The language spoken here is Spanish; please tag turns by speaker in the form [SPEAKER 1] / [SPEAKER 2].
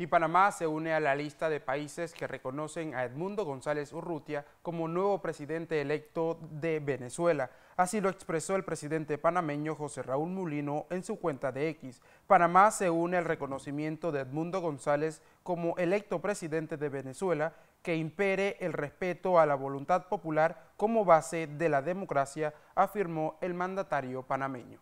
[SPEAKER 1] Y Panamá se une a la lista de países que reconocen a Edmundo González Urrutia como nuevo presidente electo de Venezuela. Así lo expresó el presidente panameño José Raúl Mulino en su cuenta de X. Panamá se une al reconocimiento de Edmundo González como electo presidente de Venezuela que impere el respeto a la voluntad popular como base de la democracia, afirmó el mandatario panameño.